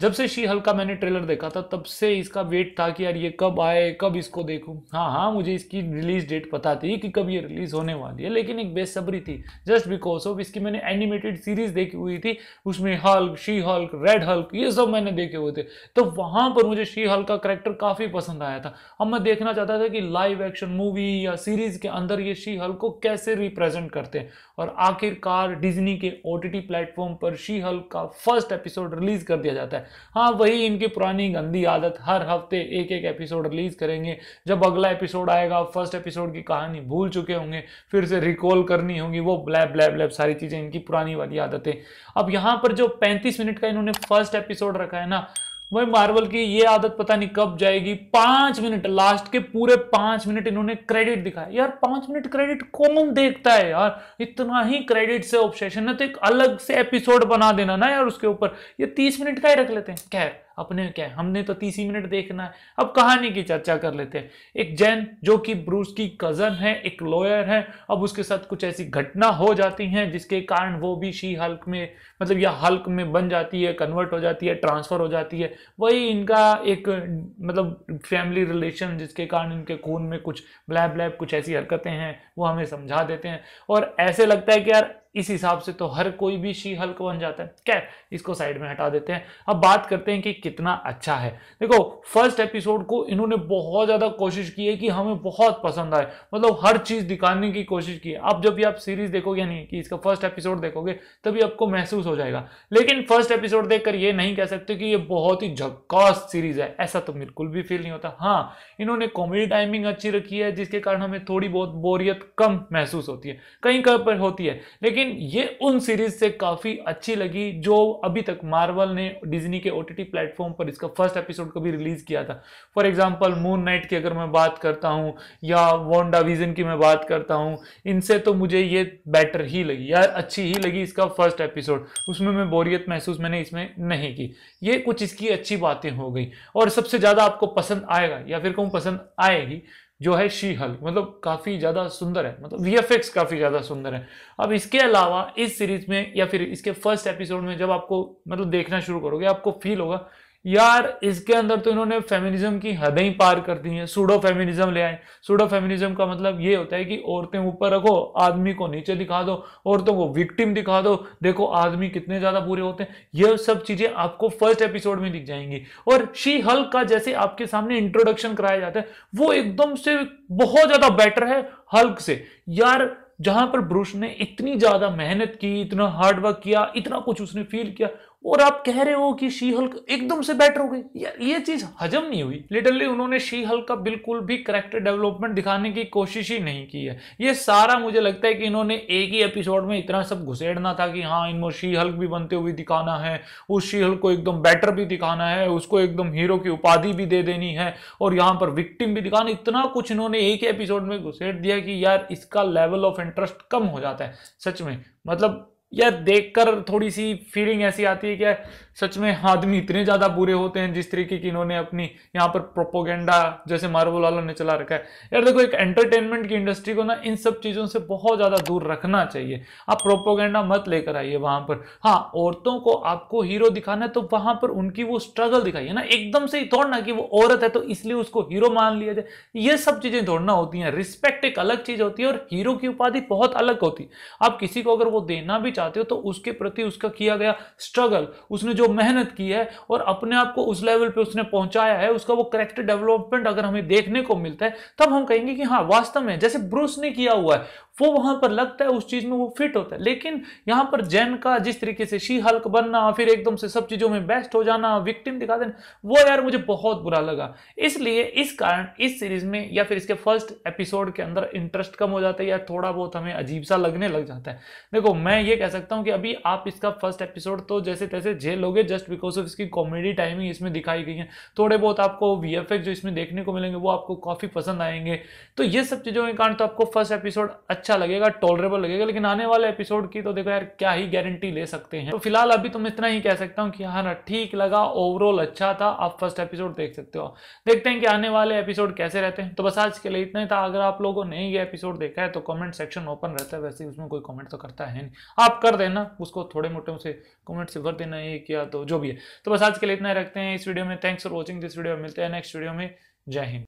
जब से शी हल्का मैंने ट्रेलर देखा था तब से इसका वेट था कि यार ये कब आए कब इसको देखूं हाँ हाँ मुझे इसकी रिलीज डेट पता थी कि कब ये रिलीज होने वाली है लेकिन एक बेसब्री थी जस्ट बिकॉज ऑफ इसकी मैंने एनिमेटेड सीरीज देखी हुई थी उसमें Hulk she Hulk red Hulk ये सब मैंने देखे हुए थे तो वहां पर मुझे शी हल्क का करेक्टर काफी पसंद आया था अब मैं देखना चाहता था कि लाइव एक्शन मूवी या सीरीज के अंदर ये शी हल्क को कैसे रिप्रेजेंट करते हैं और आखिरकार डिज्नी के ओ प्लेटफॉर्म पर शी हल्क का फर्स्ट एपिसोड रिलीज कर दिया जाता है हाँ वही इनकी पुरानी गंदी आदत हर हफ्ते एक एक एपिसोड रिलीज करेंगे जब अगला एपिसोड आएगा फर्स्ट एपिसोड की कहानी भूल चुके होंगे फिर से रिकॉल करनी होगी वो ब्लैब ब्लैब ब्लैब सारी चीज़ें इनकी पुरानी वाली आदतें अब यहाँ पर जो पैंतीस मिनट का इन्होंने फर्स्ट एपिसोड रखा है ना भाई मार्वल की ये आदत पता नहीं कब जाएगी पांच मिनट लास्ट के पूरे पांच मिनट इन्होंने क्रेडिट दिखाया यार पांच मिनट क्रेडिट कौन देखता है यार इतना ही क्रेडिट से ऑप्शेशन है तो एक अलग से एपिसोड बना देना ना यार उसके ऊपर ये तीस मिनट का ही रख लेते हैं है? अपने क्या हमने तो तीस ही मिनट देखना है अब कहानी की चर्चा कर लेते हैं एक जैन जो कि ब्रूस की कजन है एक लॉयर है अब उसके साथ कुछ ऐसी घटना हो जाती है जिसके कारण वो भी शी हल्क में मतलब या हल्क में बन जाती है कन्वर्ट हो जाती है ट्रांसफर हो जाती है वही इनका एक मतलब फैमिली रिलेशन जिसके कारण इनके खून में कुछ ब्लैब ब्लैब कुछ ऐसी हरकतें हैं वो हमें समझा देते हैं और ऐसे लगता है कि यार इस हिसाब से तो हर कोई भी शी हल्क बन जाता है क्या इसको साइड में हटा देते हैं अब बात करते हैं कि कितना अच्छा है देखो फर्स्ट एपिसोड को इन्होंने बहुत ज़्यादा कोशिश की है कि हमें बहुत पसंद आए मतलब हर चीज़ दिखाने की कोशिश की है अब जब भी आप सीरीज देखोगे यानी कि इसका फर्स्ट एपिसोड देखोगे तभी आपको महसूस हो जाएगा लेकिन फर्स्ट एपिसोड देखकर ये नहीं कह सकते कि ये बहुत ही झक्कास सीरीज है ऐसा तो बिल्कुल भी फील नहीं होता हाँ इन्होंने कॉमेडी टाइमिंग अच्छी रखी है जिसके कारण हमें थोड़ी बहुत बोरियत कम महसूस होती है कहीं कहीं पर होती है लेकिन लेकिन ये उन सीरीज से काफ़ी अच्छी लगी जो अभी तक मार्वल ने डिज्नी के ओ प्लेटफॉर्म पर इसका फर्स्ट एपिसोड कभी रिलीज किया था फॉर एग्जाम्पल मून नाइट की अगर मैं बात करता हूँ या वोंडा विजन की मैं बात करता हूँ इनसे तो मुझे ये बेटर ही लगी या अच्छी ही लगी इसका फर्स्ट एपिसोड उसमें मैं बोरियत महसूस मैंने इसमें नहीं की ये कुछ इसकी अच्छी बातें हो गई और सबसे ज़्यादा आपको पसंद आएगा या फिर कहूँ पसंद आएगी जो है शी हल मतलब काफ़ी ज़्यादा सुंदर है मतलब वी काफ़ी ज़्यादा सुंदर है अब इसके अलावा इस सीरीज में या फिर इसके फर्स्ट एपिसोड में जब आपको मतलब देखना शुरू करोगे आपको फील होगा यार इसके अंदर तो इन्होंने फेमिनिज्म की हदें ही पार कर दी हैं सूडो फेमिनिज्म ले आए सूडो फेमिनिज्म का मतलब ये होता है कि औरतें ऊपर रखो आदमी को नीचे दिखा दो औरतों को विक्टिम दिखा दो देखो आदमी कितने ज़्यादा बुरे होते हैं यह सब चीज़ें आपको फर्स्ट एपिसोड में दिख जाएंगी और शी हल्क का जैसे आपके सामने इंट्रोडक्शन कराया जाता है वो एकदम से बहुत ज़्यादा बेटर है हल्क से यार जहां पर ब्रूश ने इतनी ज्यादा मेहनत की इतना हार्डवर्क किया इतना कुछ उसने फील किया और आप कह रहे हो कि शी हल्क एकदम से बेटर हो गई यार ये चीज हजम नहीं हुई लिटरली उन्होंने शी हल्क का बिल्कुल भी करेक्टर डेवलपमेंट दिखाने की कोशिश ही नहीं की है ये सारा मुझे लगता है कि इन्होंने एक ही एपिसोड में इतना सब घुसेड़ना था कि हाँ इनमें शी हल्क भी बनते हुए दिखाना है उस शी हल्क को एकदम बेटर भी दिखाना है उसको एकदम हीरो की उपाधि भी दे देनी है और यहाँ पर विक्टिम भी दिखाना इतना कुछ इन्होंने एक ही एपिसोड में घुसेड़ दिया कि यार इसका लेवल ऑफ इंटरेस्ट कम हो जाता है सच में मतलब या देखकर थोड़ी सी फीलिंग ऐसी आती है कि सच में आदमी इतने ज़्यादा बुरे होते हैं जिस तरीके की इन्होंने अपनी यहाँ पर प्रोपोगेंडा जैसे मार्बल वालों ने चला रखा है यार देखो एक एंटरटेनमेंट की इंडस्ट्री को ना इन सब चीज़ों से बहुत ज़्यादा दूर रखना चाहिए आप प्रोपोगेंडा मत लेकर आइए वहां पर हाँ औरतों को आपको हीरो दिखाना है तो वहां पर उनकी वो स्ट्रगल दिखाइए ना एकदम से ही तोड़ना कि वो औरत है तो इसलिए उसको हीरो मान लिया जाए ये सब चीज़ें तोड़ना होती हैं रिस्पेक्ट एक अलग चीज़ होती है और हीरो की उपाधि बहुत अलग होती है आप किसी को अगर वो देना भी चाहते हो तो उसके प्रति उसका किया गया स्ट्रगल उसने जो मेहनत की है और अपने आप को उस लेवल पे उसने पहुंचाया है उसका वो करेक्टर डेवलपमेंट अगर हमें देखने को मिलता है तब हम कहेंगे कि हाँ वास्तव में जैसे ब्रूस ने किया हुआ है वो वहां पर लगता है उस चीज में वो फिट होता है लेकिन यहां पर जैन का जिस तरीके से शी हल्क बनना फिर एकदम से सब चीजों में बेस्ट हो जाना विक्टिम दिखा देना वो यार मुझे बहुत बुरा लगा इसलिए इस कारण इस सीरीज में या फिर इसके फर्स्ट एपिसोड के अंदर इंटरेस्ट कम हो जाता है या थोड़ा बहुत हमें अजीब सा लगने लग जाता है देखो मैं ये कह कह सकता हूँ कि अभी आप इसका फर्स्ट एपिसोड तो जैसे तैसे झेल झेलोगे जस्ट बिकॉज ऑफ इसकी कॉमेडी टाइमिंग इसमें दिखाई गई है थोड़े बहुत आपको वी जो इसमें देखने को मिलेंगे वो आपको काफ़ी पसंद आएंगे तो ये सब चीज़ों के कारण तो आपको फर्स्ट एपिसोड अच्छा लगेगा टॉलरेबल लगेगा लेकिन आने वाले एपिसोड की तो देखो यार क्या ही गारंटी ले सकते हैं तो फिलहाल अभी तो मैं इतना ही कह सकता हूँ कि हाँ ना ठीक लगा ओवरऑल अच्छा था आप फर्स्ट एपिसोड देख सकते हो देखते हैं कि आने वाले एपिसोड कैसे रहते हैं तो बस आज के लिए इतना ही था अगर आप लोगों ने ये एपिसोड देखा है तो कमेंट सेक्शन ओपन रहता है वैसे उसमें कोई कमेंट तो करता है नहीं आप कर देना उसको थोड़े मोटे उसे कमेंट से भर देना ये किया तो जो भी है तो बस आज के लिए इतना ही रखते हैं इस वीडियो में thanks for watching this video मिलते हैं नेक्स्ट वीडियो में जय हिंद